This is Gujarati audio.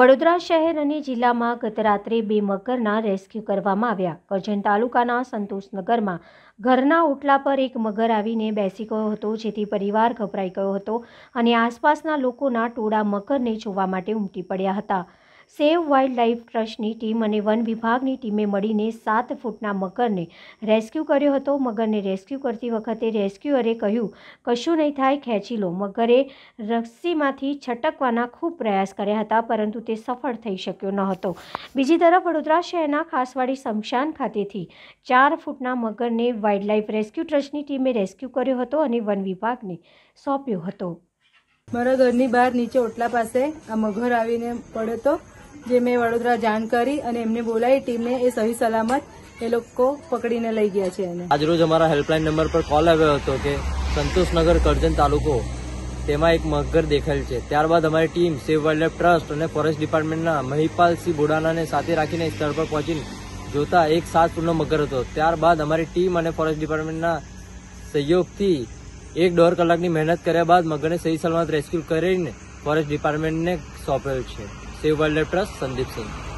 વડોદરા શહેર અને જિલ્લામાં ગત રાત્રે બે મગરના રેસ્ક્યુ કરવામાં આવ્યા કરજણ તાલુકાના સંતોષનગરમાં ઘરના ઓટલા પર એક મગર આવીને બેસી ગયો હતો જેથી પરિવાર ગભરાઈ ગયો હતો અને આસપાસના લોકોના ટોળા મગરને જોવા માટે ઉમટી પડ્યા હતા સેવ વાઇલ્ડ લાઇફ ટ્રસ્ટની ટીમ અને વન વિભાગની ટીમે મળીને સાત ફૂટના મગરને રેસ્ક્યુ કર્યો હતો મગરને રેસ્ક્યુ કરતી વખતે રેસ્ક્યુઅરે કહ્યું કશું નહીં થાય ખેંચી લો મગરે રસ્સીમાંથી છટકવાના ખૂબ પ્રયાસ કર્યા હતા પરંતુ તે સફળ થઈ શક્યો ન હતો બીજી તરફ વડોદરા શહેરના ખાસવાડી શમશાન ખાતેથી ચાર ફૂટના મગરને વાઇલ્ડલાઇફ રેસ્ક્યુ ટ્રસ્ટની ટીમે રેસ્ક્યુ કર્યો હતો અને વન વિભાગને સોંપ્યો હતો મારા ઘરની બહાર નીચે ઓટલા પાસે આ મગર આવીને પડ્યો હતો જે મેં વડોદરા જાણ કરી અને એમને બોલાવી ટીમને એ સહી સલામત એ લોકો પકડીને લઈ ગયા છે એને આજરોજ અમારા હેલ્પલાઇન નંબર પર કોલ આવ્યો હતો કે સંતોષનગર કરજણ તાલુકો તેમાં એક મગર દેખાયેલ છે ત્યારબાદ અમારી team save wildlife trust અને ફોરેસ્ટ ડિપાર્ટમેન્ટના મહિપાલસિંહ બોડાનાને સાથે રાખીને સ્થળ પર પહોંચીને જોતા એક સાત ફૂટનો મગર હતો ત્યારબાદ અમારી ટીમ અને ફોરેસ્ટ ડિપાર્ટમેન્ટના સહયોગથી એક દોઢ કલાકની મહેનત કર્યા બાદ મગરને સહી સલામત રેસ્ક્યુ કરીને ફોરેસ્ટ ડિપાર્ટમેન્ટને સોંપેલ છે સેવ વાઇલ્ડ ટ્રસ્ટ સંદીપસિંહ